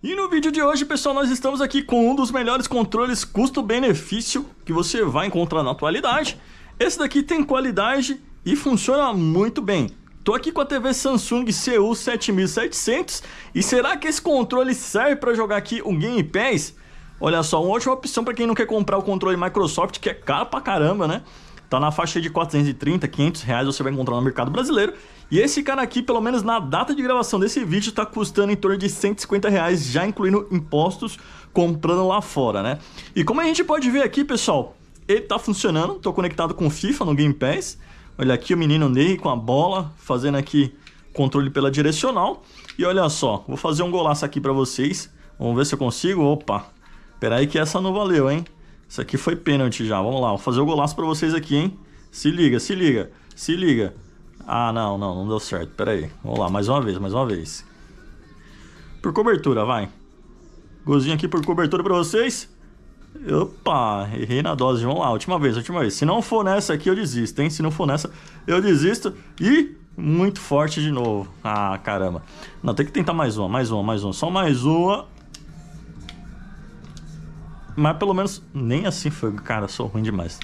E no vídeo de hoje, pessoal, nós estamos aqui com um dos melhores controles custo-benefício que você vai encontrar na atualidade. Esse daqui tem qualidade e funciona muito bem. Tô aqui com a TV Samsung CU7700 e será que esse controle serve para jogar aqui o Game Pass? Olha só, uma ótima opção para quem não quer comprar o controle Microsoft, que é caro pra caramba, né? Tá na faixa de 430, 500 reais você vai encontrar no mercado brasileiro. E esse cara aqui, pelo menos na data de gravação desse vídeo, tá custando em torno de 150 reais, já incluindo impostos, comprando lá fora, né? E como a gente pode ver aqui, pessoal, ele tá funcionando. Tô conectado com FIFA no Game Pass. Olha aqui o menino Ney com a bola, fazendo aqui controle pela direcional. E olha só, vou fazer um golaço aqui pra vocês. Vamos ver se eu consigo. Opa, peraí que essa não valeu, hein? Isso aqui foi pênalti já. Vamos lá, vou fazer o golaço pra vocês aqui, hein? Se liga, se liga, se liga. Ah, não, não, não deu certo. Pera aí. Vamos lá, mais uma vez, mais uma vez. Por cobertura, vai. Golzinho aqui por cobertura pra vocês. Opa, errei na dose. Vamos lá, última vez, última vez. Se não for nessa aqui, eu desisto, hein? Se não for nessa, eu desisto. E muito forte de novo. Ah, caramba. Não, tem que tentar mais uma, mais uma, mais uma. Só mais uma mas pelo menos nem assim foi. Cara, sou ruim demais.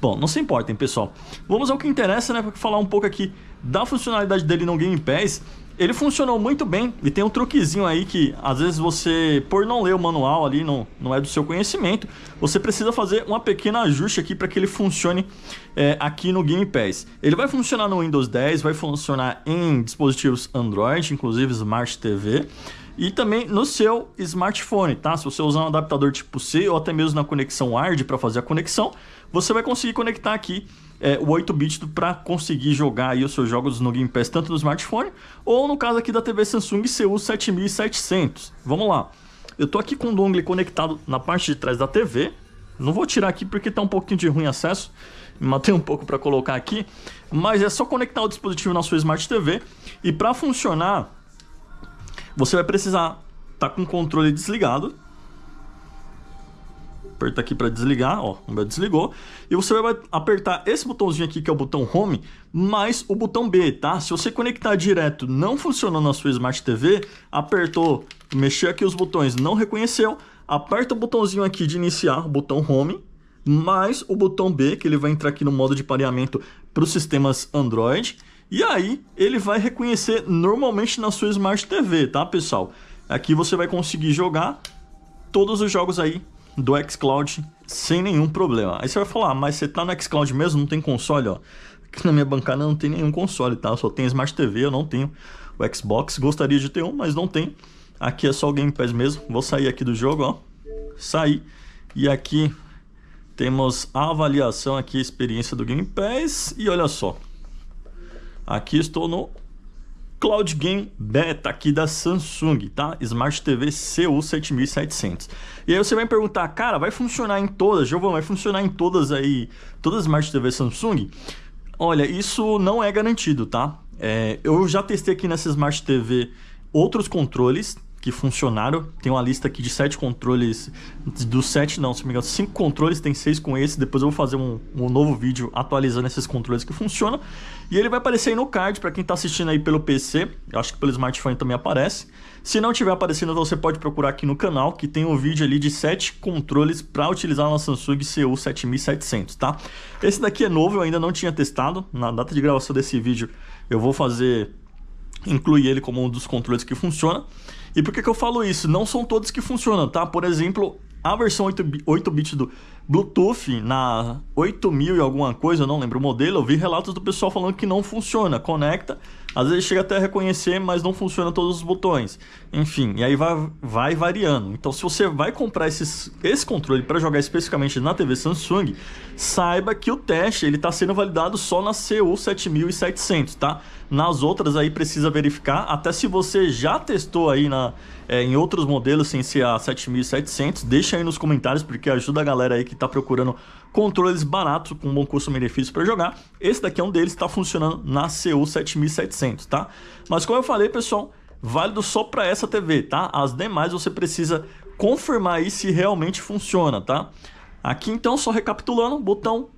Bom, não se importem, pessoal. Vamos ao que interessa, né? para falar um pouco aqui da funcionalidade dele no Game Pass. Ele funcionou muito bem e tem um truquezinho aí que às vezes você, por não ler o manual ali, não, não é do seu conhecimento, você precisa fazer uma pequena ajuste aqui para que ele funcione é, aqui no Game Pass. Ele vai funcionar no Windows 10, vai funcionar em dispositivos Android, inclusive Smart TV e também no seu smartphone, tá? Se você usar um adaptador tipo C ou até mesmo na conexão ARD para fazer a conexão, você vai conseguir conectar aqui é, o 8-bit para conseguir jogar aí os seus jogos no Game Pass tanto no smartphone ou no caso aqui da TV Samsung CU7700. Vamos lá. Eu tô aqui com o dongle conectado na parte de trás da TV. Não vou tirar aqui porque tá um pouquinho de ruim acesso. Matei um pouco para colocar aqui, mas é só conectar o dispositivo na sua Smart TV e para funcionar você vai precisar estar tá com o controle desligado. Aperta aqui para desligar, ó, o meu desligou. E você vai apertar esse botãozinho aqui, que é o botão Home, mais o botão B, tá? Se você conectar direto não funcionou na sua Smart TV, apertou, mexeu aqui os botões, não reconheceu, aperta o botãozinho aqui de iniciar, o botão Home, mais o botão B, que ele vai entrar aqui no modo de pareamento para os sistemas Android. E aí ele vai reconhecer normalmente na sua Smart TV, tá pessoal? Aqui você vai conseguir jogar todos os jogos aí do xCloud sem nenhum problema. Aí você vai falar, ah, mas você tá no xCloud mesmo, não tem console, ó. Aqui na minha bancada não tem nenhum console, tá? Só tem Smart TV, eu não tenho o Xbox. Gostaria de ter um, mas não tem. Aqui é só o Game Pass mesmo. Vou sair aqui do jogo, ó. Sair. E aqui temos a avaliação aqui, a experiência do Game Pass. E olha só, Aqui estou no Cloud Game Beta aqui da Samsung, tá? Smart TV CU7700. E aí você vai me perguntar, cara, vai funcionar em todas, Giovanni, vai funcionar em todas aí, todas as Smart TV Samsung? Olha, isso não é garantido, tá? É, eu já testei aqui nessa Smart TV outros controles, que funcionaram. Tem uma lista aqui de sete controles. Dos sete, não, se não me engano, cinco controles, tem seis com esse. Depois eu vou fazer um, um novo vídeo atualizando esses controles que funcionam. E ele vai aparecer aí no card para quem está assistindo aí pelo PC. Eu acho que pelo smartphone também aparece. Se não tiver aparecendo, você pode procurar aqui no canal, que tem um vídeo ali de sete controles para utilizar na Samsung CU7700, tá? Esse daqui é novo, eu ainda não tinha testado. Na data de gravação desse vídeo, eu vou fazer... Incluir ele como um dos controles que funciona. E por que, que eu falo isso? Não são todos que funcionam, tá? Por exemplo, a versão 8-bit do Bluetooth na 8000 e alguma coisa, eu não lembro o modelo, eu vi relatos do pessoal falando que não funciona, conecta, às vezes chega até a reconhecer, mas não funciona todos os botões. Enfim, e aí vai, vai variando. Então, se você vai comprar esses, esse controle para jogar especificamente na TV Samsung, saiba que o teste ele está sendo validado só na CU7700, tá? Nas outras aí precisa verificar, até se você já testou aí na, é, em outros modelos sem ser a 7700, deixa aí nos comentários, porque ajuda a galera aí que está procurando controles baratos com um bom custo-benefício para jogar. Esse daqui é um deles, está funcionando na CU 7700, tá? Mas como eu falei, pessoal, válido só para essa TV, tá? As demais você precisa confirmar aí se realmente funciona, tá? Aqui então, só recapitulando, botão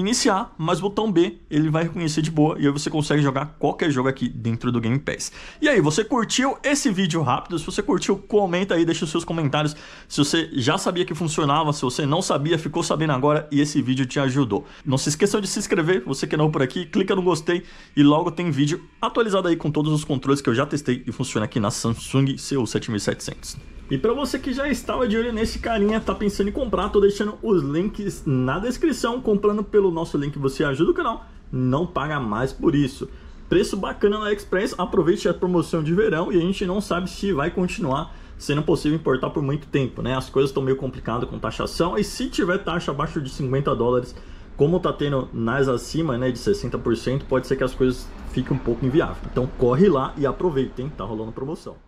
iniciar, mas o botão B ele vai reconhecer de boa e aí você consegue jogar qualquer jogo aqui dentro do Game Pass. E aí, você curtiu esse vídeo rápido? Se você curtiu, comenta aí, deixa os seus comentários. Se você já sabia que funcionava, se você não sabia, ficou sabendo agora e esse vídeo te ajudou. Não se esqueçam de se inscrever, você que é novo por aqui, clica no gostei e logo tem vídeo atualizado aí com todos os controles que eu já testei e funciona aqui na Samsung CU7700. E para você que já estava de olho nesse carinha, tá pensando em comprar, tô deixando os links na descrição. Comprando pelo nosso link você ajuda o canal, não paga mais por isso. Preço bacana na Express, aproveite a promoção de verão e a gente não sabe se vai continuar sendo possível importar por muito tempo, né? As coisas estão meio complicadas com taxação e se tiver taxa abaixo de 50 dólares, como tá tendo nas acima, né, de 60%, pode ser que as coisas fiquem um pouco inviáveis. Então corre lá e aproveita, hein? Tá rolando promoção.